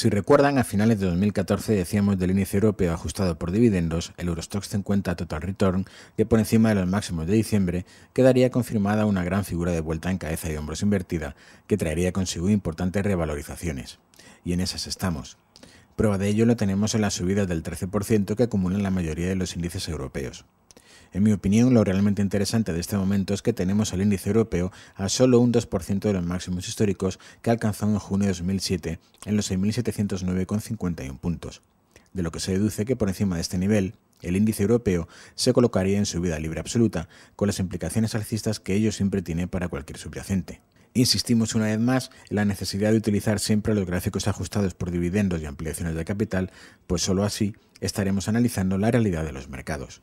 Si recuerdan, a finales de 2014 decíamos del índice europeo ajustado por dividendos, el Eurostox 50 Total Return, que por encima de los máximos de diciembre quedaría confirmada una gran figura de vuelta en cabeza y hombros invertida, que traería consigo importantes revalorizaciones. Y en esas estamos. Prueba de ello lo tenemos en las subidas del 13% que acumulan la mayoría de los índices europeos. En mi opinión, lo realmente interesante de este momento es que tenemos el índice europeo a solo un 2% de los máximos históricos que alcanzó en junio de 2007, en los 6.709,51 puntos. De lo que se deduce que por encima de este nivel, el índice europeo se colocaría en su vida libre absoluta, con las implicaciones alcistas que ello siempre tiene para cualquier subyacente. Insistimos una vez más en la necesidad de utilizar siempre los gráficos ajustados por dividendos y ampliaciones de capital, pues sólo así estaremos analizando la realidad de los mercados.